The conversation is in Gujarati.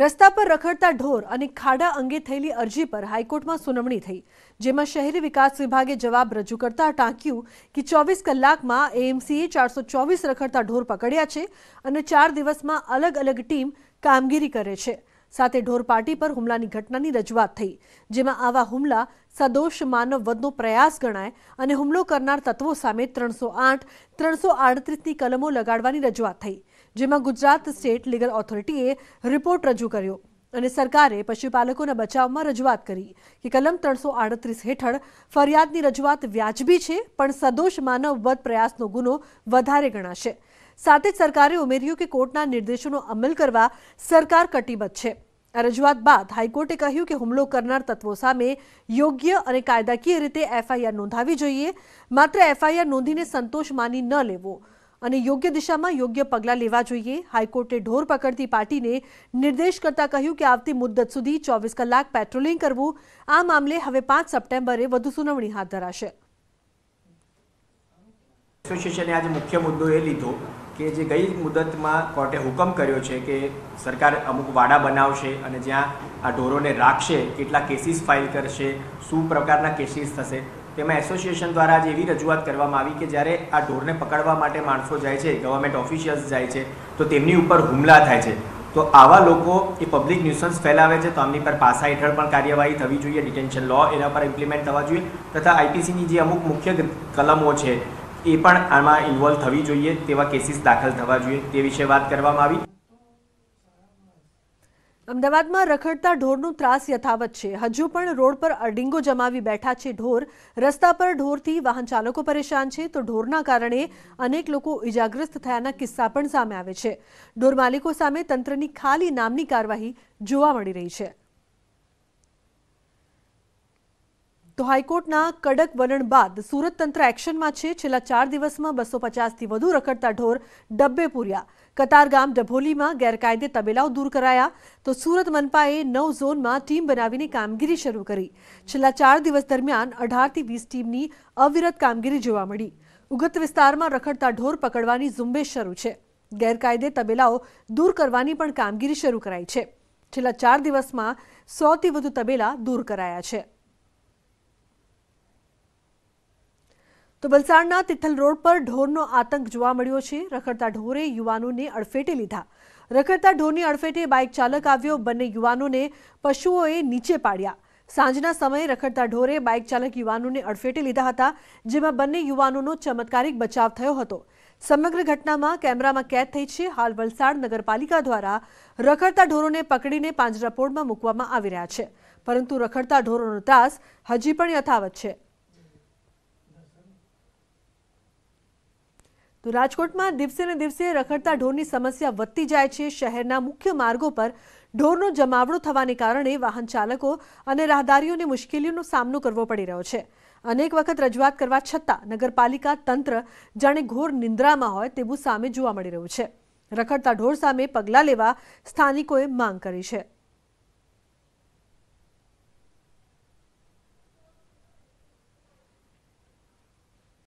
રસ્તા પર રખડતા ઢોર અને ખાડા અંગે થયેલી અરજી પર હાઈકોર્ટમાં સુનાવણી થઈ જેમાં શહેરી વિકાસ વિભાગે જવાબ રજૂ કરતા ટાંક્યું કે ચોવીસ કલાકમાં એએમસીએ ચારસો ચોવીસ રખડતા ઢોર પકડ્યા છે અને ચાર દિવસમાં અલગ અલગ ટીમ કામગીરી કરે છે સાથે ઢોર પાર્ટી પર હુમલાની ઘટનાની રજૂઆત થઈ જેમાં આવા હુમલા સદોષ માનવ વધનો પ્રયાસ ગણાય અને હુમલો કરનાર તત્વો સામે ત્રણસો આઠ ત્રણસો આડત્રીસની કલમો લગાડવાની રજૂઆત થઈ જેમાં ગુજરાત સ્ટેટ લીગલ ઓથોરિટીએ રિપોર્ટ રજૂ કર્યો અને સરકારે પશુપાલકોના બચાવમાં રજૂઆત કરી કે કલમ ત્રણસો આડત્રીસ હેઠળ ફરિયાદની રજૂઆત વ્યાજબી છે પણ સદોષ માનવ વધ પ્રયાસનો ગુનો વધારે ગણાશે સાથે જ સરકારે ઉમેર્યું કે કોર્ટના નિર્દેશોનો અમલ કરવા સરકાર કટિબદ્ધ છે આ રજૂઆત બાદ હાઈકોર્ટે કહ્યું કે હુમલો કરનાર તત્વો સામે યોગ્ય અને કાયદાકીય રીતે એફઆઈઆર નોંધાવી જોઈએ માત્ર એફઆઈઆર નોંધીને સંતોષ માની ન લેવો અને યોગ્ય દિશામાં યોગ્ય પગલાં લેવા જોઈએ હાઈકોર્ટે ઢોર પકડતી પાર્ટીને નિર્દેશ કરતા કહ્યું કે આવતી મુદ્દત સુધી ચોવીસ કલાક પેટ્રોલિંગ કરવું આ મામલે હવે પાંચ સપ્ટેમ્બરે વધુ સુનાવણી હાથ ધરાશે એસોસિએશને આજે મુખ્ય મુદ્દો એ લીધો કે જે ગઈ મુદ્દતમાં કોર્ટે હુકમ કર્યો છે કે સરકાર અમુક વાડા બનાવશે અને જ્યાં આ ઢોરોને રાખશે કેટલા કેસીસ ફાઇલ કરશે શું પ્રકારના કેસીસ થશે તેમાં એસોસિએશન દ્વારા આજે એવી રજૂઆત કરવામાં આવી કે જ્યારે આ ઢોરને પકડવા માટે માણસો જાય છે ગવર્મેન્ટ ઓફિશિયલ્સ જાય છે તો તેમની ઉપર હુમલા થાય છે તો આવા લોકો એ પબ્લિક ન્યુસન્સ ફેલાવે છે તો આમની પર પાસા હેઠળ પણ કાર્યવાહી થવી જોઈએ ડિટેન્શન લો એના પર ઇમ્પ્લિમેન્ટ થવા જોઈએ તથા આઈપીસીની જે અમુક મુખ્ય કલમો છે એ પણ આમાં ઇન્વોલ્વ થવી જોઈએ તેવા કેસીસ દાખલ થવા જોઈએ તે વિશે વાત કરવામાં આવી અમદાવાદમાં રખડતા ઢોરનું ત્રાસ યથાવત છે હજુ પણ રોડ પર અડિંગો જમાવી બેઠા છે ઢોર રસ્તા પર ઢોરથી વાહન ચાલકો પરેશાન છે તો ઢોરના કારણે અનેક લોકો ઇજાગ્રસ્ત થયાના કિસ્સા પણ સામે આવે છે ઢોર માલિકો સામે તંત્રની ખાલી નામની કાર્યવાહી જોવા મળી રહી છે તો હાઈકોર્ટના કડક વલણ બાદ સુરત તંત્ર એક્શનમાં છે છેલ્લા ચાર દિવસમાં બસો પચાસથી વધુ રખડતા ઢોર ડબ્બે પૂર્યા કતારગામ ડભોલીમાં ગેરકાયદે તબેલાઓ દૂર કરાયા તો સુરત મનપાએ નવ ઝોનમાં ટીમ બનાવીને કામગીરી શરૂ કરી છેલ્લા ચાર દિવસ દરમિયાન અઢારથી વીસ ટીમની અવિરત કામગીરી જોવા મળી ઉગત વિસ્તારમાં રખડતા ઢોર પકડવાની ઝુંબેશ શરૂ છે ગેરકાયદે તબેલાઓ દૂર કરવાની પણ કામગીરી શરૂ કરાઈ છે છેલ્લા ચાર દિવસમાં સોથી વધુ તબેલા દૂર કરાયા છે તો વલસાડના તિથલ રોડ પર ઢોરનો આતંક જોવા મળ્યો છે રખડતા ઢોરે યુવાનોને અડફેટે લીધા રખડતા ઢોરની અડફેટે બાઇક ચાલક આવ્યો બંને યુવાનોને પશુઓએ નીચે પાડ્યા સાંજના સમયે રખડતા ઢોરે બાઇક ચાલક યુવાનોને અડફેટે લીધા હતા જેમાં બંને યુવાનોનો ચમત્કારિક બચાવ થયો હતો સમગ્ર ઘટનામાં કેમેરામાં કેદ થઈ છે હાલ વલસાડ નગરપાલિકા દ્વારા રખડતા ઢોરોને પકડીને પાંજરાપોળમાં મૂકવામાં આવી રહ્યા છે પરંતુ રખડતા ઢોરોનો ત્રાસ હજી પણ યથાવત છે તો રાજકોટમાં દિવસે ને દિવસે રખડતા ઢોરની સમસ્યા વધતી જાય છે શહેરના મુખ્ય માર્ગો પર ઢોરનો જમાવડો થવાને કારણે વાહન ચાલકો અને રાહદારીઓને મુશ્કેલીઓનો સામનો કરવો પડી રહ્યો છે અનેક વખત રજૂઆત કરવા છતાં નગરપાલિકા તંત્ર જાણે ઘોર નિંદ્રામાં હોય તેવું સામે જોવા મળી રહ્યું છે રખડતા ઢોર સામે પગલાં લેવા સ્થાનિકોએ માંગ કરી છે